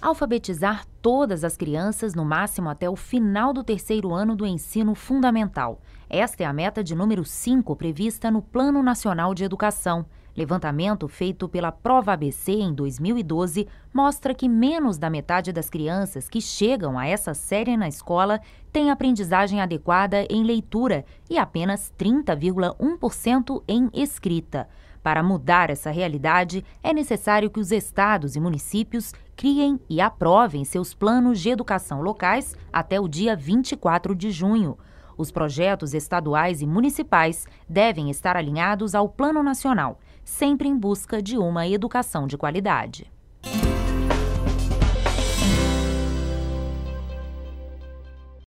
Alfabetizar todas as crianças, no máximo até o final do terceiro ano do ensino fundamental. Esta é a meta de número 5 prevista no Plano Nacional de Educação. Levantamento feito pela Prova ABC em 2012 mostra que menos da metade das crianças que chegam a essa série na escola tem aprendizagem adequada em leitura e apenas 30,1% em escrita. Para mudar essa realidade, é necessário que os estados e municípios criem e aprovem seus planos de educação locais até o dia 24 de junho. Os projetos estaduais e municipais devem estar alinhados ao Plano Nacional, sempre em busca de uma educação de qualidade.